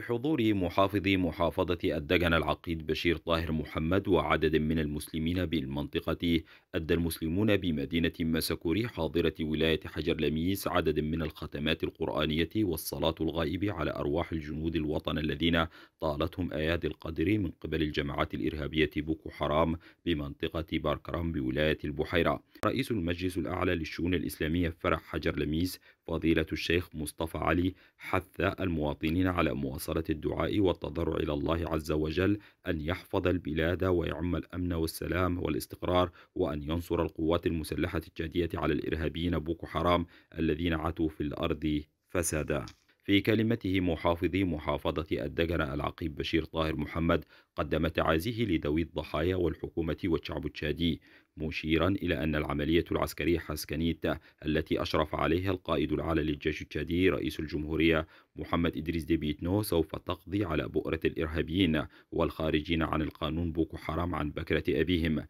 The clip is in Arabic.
بحضور محافظ محافظة الدجن العقيد بشير طاهر محمد وعدد من المسلمين بالمنطقة أدى المسلمون بمدينة مسكوري حاضرة ولاية حجر لميس عدد من الختمات القرآنية والصلاة الغائب على أرواح الجنود الوطن الذين طالتهم أيادي القدر من قبل الجماعات الإرهابية بوكو حرام بمنطقة باركرام بولاية البحيرة رئيس المجلس الأعلى للشؤون الإسلامية فرح حجر لميس فضيلة الشيخ مصطفى علي حث المواطنين على مواصلة الدعاء والتضرع إلى الله عز وجل أن يحفظ البلاد ويعم الأمن والسلام والاستقرار وأن ينصر القوات المسلحة الجادية على الإرهابيين بوكو حرام الذين عتوا في الأرض فسادا في كلمته محافظي محافظة الدجنة العقيب بشير طاهر محمد قدم تعازيه لذوي الضحايا والحكومة والشعب التشادي مشيرا إلى أن العملية العسكرية حسكنيت التي أشرف عليها القائد العالي للجيش التشادي رئيس الجمهورية محمد إدريس ديبيتنو سوف تقضي على بؤرة الإرهابيين والخارجين عن القانون بوكو حرام عن بكرة أبيهم